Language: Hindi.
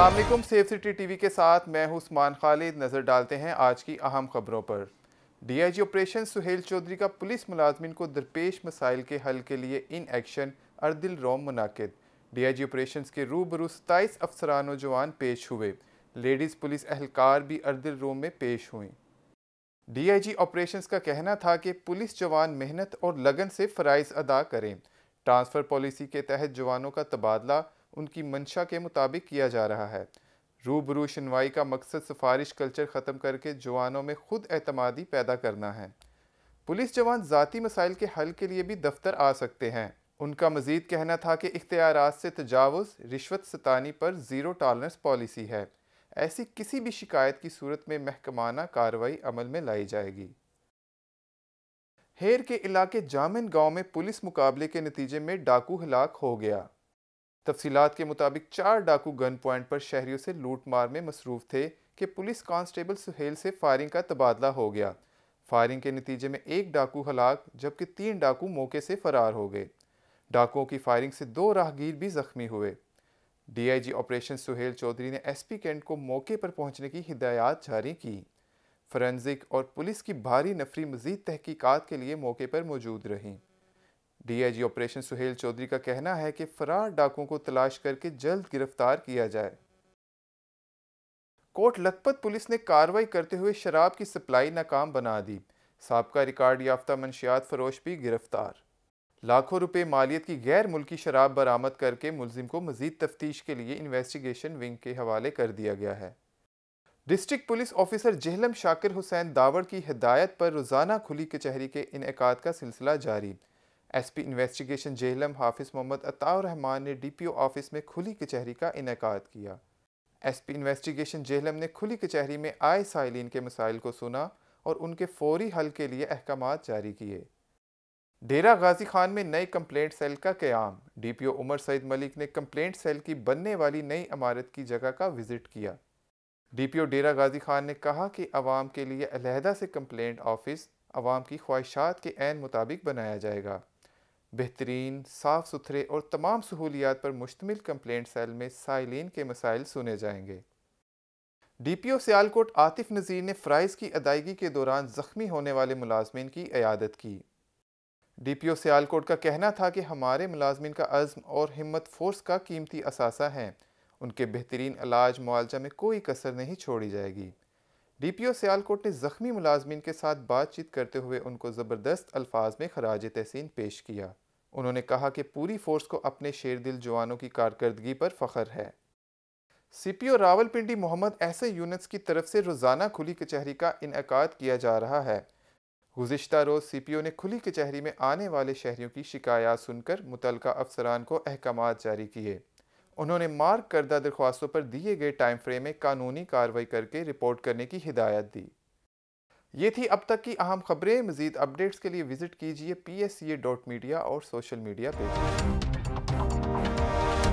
अल्लाम सेफ सिटी टीवी के साथ मैं उस्मान खालिद नज़र डालते हैं आज की अहम खबरों पर डीआईजी ऑपरेशन सुहेल चौधरी का पुलिस मुलाजमिन को दरपेश मसाइल के हल के लिए इन एक्शन अर्दिल रोम मुनद डीआईजी ऑपरेशन के रूबरू सताईस अफसरान जवान पेश हुए लेडीज़ पुलिस एहलकार भी अर्दिल रोम में पेश हुई डीआईजी ऑपरेशंस का कहना था कि पुलिस जवान मेहनत और लगन से फ़राइज़ अदा करें ट्रांसफ़र पॉलिसी के तहत जवानों का तबादला उनकी मंशा के मुताबिक किया जा रहा है रूबरू सुनवाई का मकसद सिफारिश कल्चर ख़त्म करके जवानों में खुद एतमादी पैदा करना है पुलिस जवान ज़ाती मसाइल के हल के लिए भी दफ्तर आ सकते हैं उनका मजीद कहना था कि इख्तियार से तजावज़ रिश्वत सतानी पर ज़ीरो टॉलरेंस पॉलिसी है ऐसी किसी भी शिकायत की सूरत में महकमाना कार्रवाई अमल में लाई जाएगी हेर के इलाके जामिन गांव में पुलिस मुकाबले के नतीजे में डाकू हलाक हो गया तफसीत के मुताबिक चार डाकू गन पॉइंट पर शहरीों से लूट मार में मसरूफ थे कि पुलिस कांस्टेबल सुहेल से फायरिंग का तबादला हो गया फायरिंग के नतीजे में एक डाकू हलाक जबकि तीन डाकू मौके से फरार हो गए डाकुओं की फायरिंग से दो राहगीर भी जख्मी हुए डीआईजी ऑपरेशन सुहेल चौधरी ने एसपी कैंट को मौके पर पहुंचने की हिदायत जारी की फॉरेंसिक और पुलिस की भारी नफरी मजीद तहकीकात के लिए मौके पर मौजूद रहीं डीआईजी ऑपरेशन सुहेल चौधरी का कहना है कि फरार डाकुओं को तलाश करके जल्द गिरफ्तार किया जाए कोट लखपत पुलिस ने कार्रवाई करते हुए शराब की सप्लाई नाकाम बना दी सबका रिकॉर्ड याफ्ता मंशियात फरोश भी गिरफ्तार लाखों रुपए मालियत की गैर मुल्की शराब बरामद करके मुलजिम को मजीद तफ्तीश के लिए इन्वेस्टिगेशन विंग के हवाले कर दिया गया है district police officer Jhelum Shakir Hussain दावड़ की हिदायत पर रोज़ाना खुली कचहरी के इनका का सिलसिला जारी एसपी इन्वेस्टिगेशन जेहलम हाफिज़ मोहम्मद अताउर रहमान ने डीपीओ ऑफिस में खुली कचहरी का इनका किया एसपी इन्वेस्टिगेशन जेहलम ने खुली कचहरी में आए साइलिन के मसाइल को सुना और उनके फौरी हल के लिए अहकाम जारी किए डेरा गाजी खान में नए कम्प्लेंट सेल का क्याम डीपीओ उमर सईद मलिक ने कम्प्लेंट सेल की बनने वाली नई इमारत की जगह का विजिट किया डीपीओ डेरा गाजी खान ने कहा कि आवाम के लिए अलहदा से कम्प्लेंट ऑफिस आवाम की ख्वाहिशात के एन मुताबिक बनाया जाएगा बेहतरीन साफ़ सुथरे और तमाम सहूलियात पर मुश्तमिल कम्प्लेंट सेल में साइलिन के मसाइल सुने जाएंगे D P O Sialkot Atif Nazir ने फ़्राइज़ की अदायगी के दौरान ज़ख्मी होने वाले मुलाजमन की अयादत की डी पी ओ सियालकोट का कहना था कि हमारे मुलाजमन का अज़म और हिम्मत फोर्स का कीमती असासा है उनके बेहतरीन इलाज मुआवजा में कोई कसर नहीं छोड़ी जाएगी डीपीओ सियालकोट ने जख्मी मुलाजमीन के साथ बातचीत करते हुए उनको ज़बरदस्त अल्फाज में खराज तहसीन पेश किया उन्होंने कहा कि पूरी फोर्स को अपने शेर दिल जवानों की कारकर्दगी पर फ़ख्र है C P O Rawalpindi Mohammad ऐसे यूनिट्स की तरफ से रोज़ाना खुली कचहरी का इनका किया जा रहा है गुज्त रोज़ सी पी ओ ने खुली कचहरी में आने वाले शहरीों की शिकायत सुनकर मुतलका अफसरान को अहकाम जारी किए उन्होंने मार्क करदा दरख्वास्तों पर दिए गए टाइम फ्रेम में कानूनी कार्रवाई करके रिपोर्ट करने की हिदायत दी ये थी अब तक की अहम खबरें मजीद अपडेट्स के लिए विजिट कीजिए P S C A dot media और सोशल मीडिया पेज